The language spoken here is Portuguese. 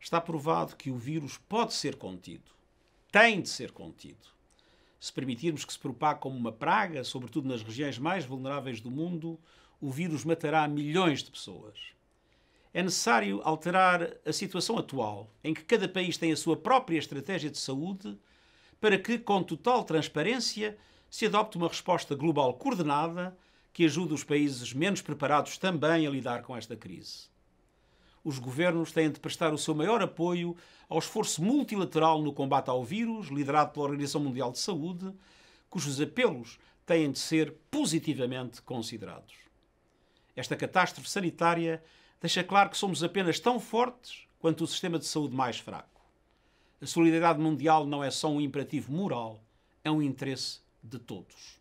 Está provado que o vírus pode ser contido, tem de ser contido. Se permitirmos que se propague como uma praga, sobretudo nas regiões mais vulneráveis do mundo, o vírus matará milhões de pessoas. É necessário alterar a situação atual, em que cada país tem a sua própria estratégia de saúde, para que, com total transparência, se adopte uma resposta global coordenada que ajude os países menos preparados também a lidar com esta crise os governos têm de prestar o seu maior apoio ao esforço multilateral no combate ao vírus, liderado pela Organização Mundial de Saúde, cujos apelos têm de ser positivamente considerados. Esta catástrofe sanitária deixa claro que somos apenas tão fortes quanto o sistema de saúde mais fraco. A solidariedade mundial não é só um imperativo moral, é um interesse de todos.